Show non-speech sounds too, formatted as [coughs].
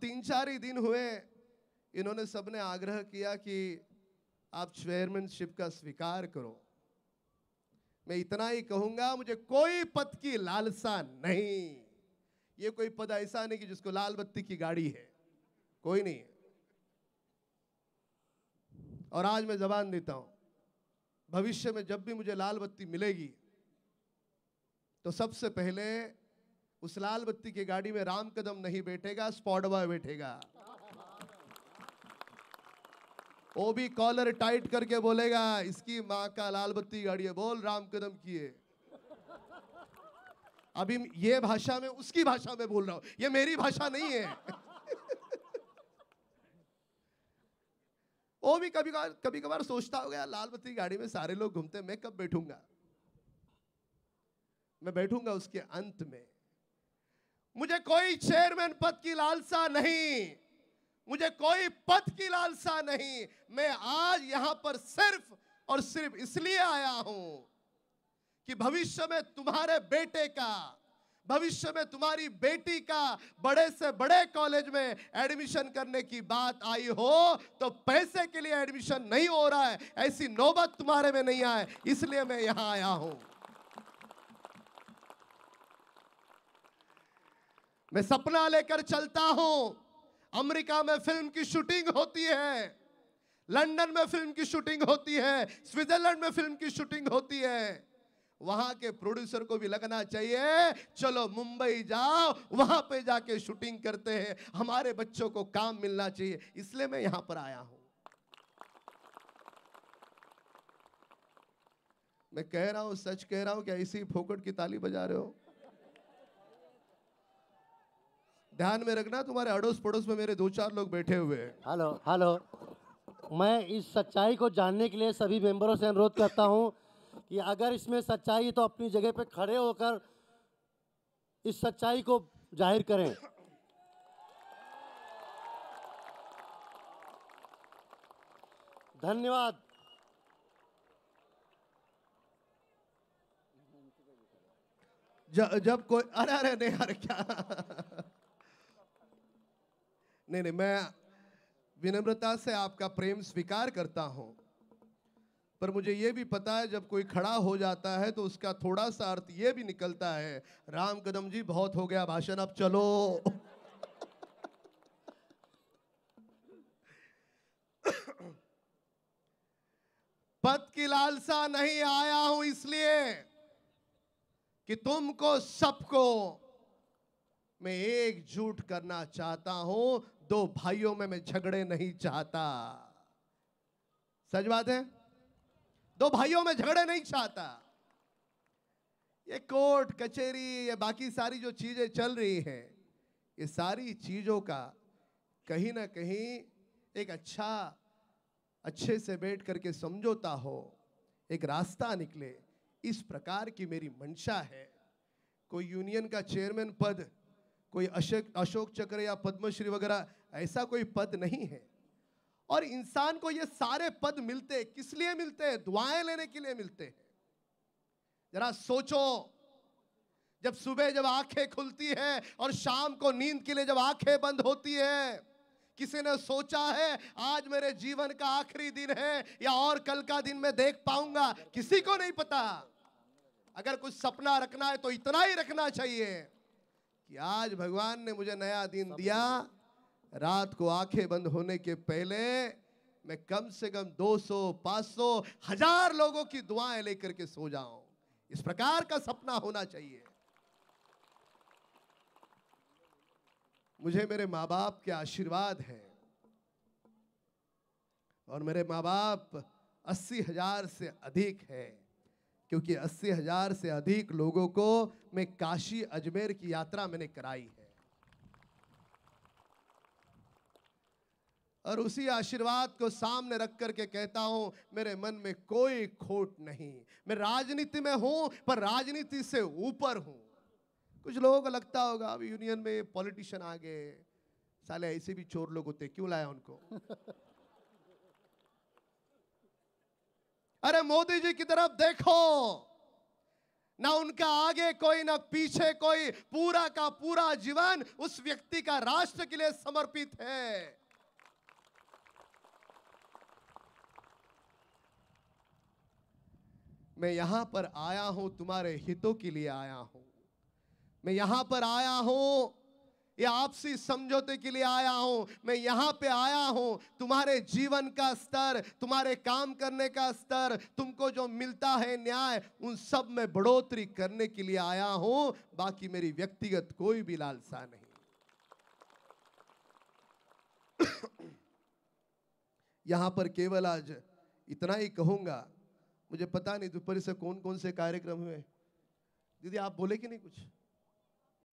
तीन चार ही दिन हुए इन्होंने सबने आग्रह किया कि आप चेयरमैनशिप का स्वीकार करो मैं इतना ही कहूंगा मुझे कोई पद की लालसा नहीं ये कोई पद ऐसा नहीं कि जिसको लाल बत्ती की गाड़ी है कोई नहीं है और आज मैं जबान देता हूं भविष्य में जब भी मुझे लाल बत्ती मिलेगी तो सबसे पहले उस लाल बत्ती की गाड़ी में राम कदम नहीं बैठेगा स्पॉट बॉय बैठेगा वो भी कॉलर टाइट करके बोलेगा इसकी माँ का लाल बत्ती गाड़ी है बोल राम कदम की है अभी ये भाषा में उसकी भाषा में बोल रहा हूं ये मेरी भाषा नहीं है वो [laughs] भी कभी कभार कभी कभार सोचता हो गया लाल बत्ती गाड़ी में सारे लोग घूमते मैं कब बैठूंगा मैं बैठूंगा उसके अंत में मुझे कोई चेयरमैन पद की लालसा नहीं मुझे कोई पद की लालसा नहीं मैं आज यहां पर सिर्फ और सिर्फ इसलिए आया हूं कि भविष्य में तुम्हारे बेटे का भविष्य में तुम्हारी बेटी का बड़े से बड़े कॉलेज में एडमिशन करने की बात आई हो तो पैसे के लिए एडमिशन नहीं हो रहा है ऐसी नौबत तुम्हारे में नहीं आए इसलिए मैं यहाँ आया हूँ मैं सपना लेकर चलता हूं अमेरिका में फिल्म की शूटिंग होती है लंदन में फिल्म की शूटिंग होती है स्विट्जरलैंड में फिल्म की शूटिंग होती है वहां के प्रोड्यूसर को भी लगना चाहिए चलो मुंबई जाओ वहां पे जाके शूटिंग करते हैं हमारे बच्चों को काम मिलना चाहिए इसलिए मैं यहां पर आया हूं मैं कह रहा हूं सच कह रहा हूं क्या इसी फोकट की ताली बजा रहे हो ध्यान में रखना तुम्हारे अड़ोस पड़ोस में मेरे दो चार लोग बैठे हुए हैं हेलो हेलो मैं इस सच्चाई को जानने के लिए सभी मेंबरों से अनुरोध करता हूं कि अगर इसमें सच्चाई है तो अपनी जगह पर खड़े होकर इस सच्चाई को जाहिर करें धन्यवाद जब कोई अरे अरे नहीं अरे क्या नहीं नहीं मैं विनम्रता से आपका प्रेम स्वीकार करता हूं पर मुझे ये भी पता है जब कोई खड़ा हो जाता है तो उसका थोड़ा सा अर्थ ये भी निकलता है राम कदम जी बहुत हो गया भाषण अब चलो पद की लालसा नहीं आया हूं इसलिए कि तुमको सबको मैं एकजुट करना चाहता हूं दो भाइयों में मैं झगड़े नहीं चाहता सच बात है दो भाइयों में झगड़े नहीं चाहता ये कोर्ट कचहरी ये बाकी सारी जो चीज़ें चल रही हैं ये सारी चीज़ों का कहीं ना कहीं एक अच्छा अच्छे से बैठ करके समझौता हो एक रास्ता निकले इस प्रकार की मेरी मंशा है कोई यूनियन का चेयरमैन पद कोई अशोक अशोक चक्र या पद्मश्री वगैरह ऐसा कोई पद नहीं है और इंसान को ये सारे पद मिलते हैं किस लिए मिलते हैं दुआएं लेने के लिए मिलते हैं जरा सोचो जब सुबह जब आंखें खुलती है और शाम को नींद के लिए जब आंखें बंद होती है किसी ने सोचा है आज मेरे जीवन का आखिरी दिन है या और कल का दिन मैं देख पाऊंगा किसी को नहीं पता अगर कुछ सपना रखना है तो इतना ही रखना चाहिए कि आज भगवान ने मुझे नया दिन दिया रात को आंखें बंद होने के पहले मैं कम से कम 200, 500, हजार लोगों की दुआएं लेकर के सो जाऊं इस प्रकार का सपना होना चाहिए मुझे मेरे माँ बाप के आशीर्वाद है और मेरे माँ बाप अस्सी हजार से अधिक है क्योंकि अस्सी हजार से अधिक लोगों को मैं काशी अजमेर की यात्रा मैंने कराई है और उसी आशीर्वाद को सामने रख करके कहता हूं मेरे मन में कोई खोट नहीं मैं राजनीति में हूं पर राजनीति से ऊपर हूं कुछ लोगों को लगता होगा अब यूनियन में पॉलिटिशियन आ गए साले ऐसे भी चोर लोग होते क्यों लाया उनको अरे मोदी जी की तरफ देखो ना उनका आगे कोई ना पीछे कोई पूरा का पूरा जीवन उस व्यक्ति का राष्ट्र के लिए समर्पित है मैं यहां पर आया हूं तुम्हारे हितों के लिए आया हूं मैं यहां पर आया हूं या आपसी समझौते के लिए आया हूं मैं यहाँ पे आया हूँ तुम्हारे जीवन का स्तर तुम्हारे काम करने का स्तर तुमको जो मिलता है न्याय उन सब में बढ़ोतरी करने के लिए आया हूं बाकी मेरी व्यक्तिगत कोई भी लालसा नहीं [coughs] यहां पर केवल आज इतना ही कहूंगा मुझे पता नहीं दोपहर से कौन कौन से कार्यक्रम हुए दीदी आप बोले कि नहीं कुछ